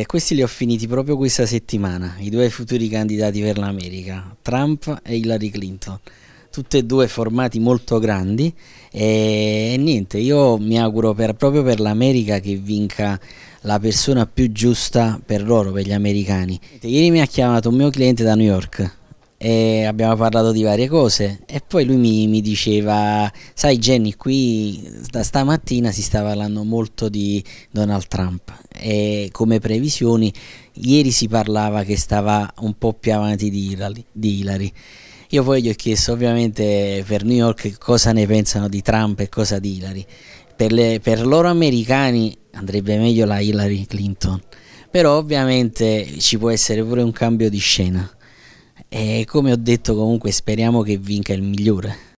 E questi li ho finiti proprio questa settimana, i due futuri candidati per l'America, Trump e Hillary Clinton. Tutti e due formati molto grandi e, niente, io mi auguro per, proprio per l'America che vinca la persona più giusta per loro, per gli americani. Ieri mi ha chiamato un mio cliente da New York e abbiamo parlato di varie cose e poi lui mi, mi diceva sai Jenny qui da stamattina si sta parlando molto di Donald Trump e come previsioni ieri si parlava che stava un po' più avanti di Hillary, di Hillary. io poi gli ho chiesto ovviamente per New York cosa ne pensano di Trump e cosa di Hillary per, le, per loro americani andrebbe meglio la Hillary Clinton però ovviamente ci può essere pure un cambio di scena e come ho detto comunque speriamo che vinca il migliore.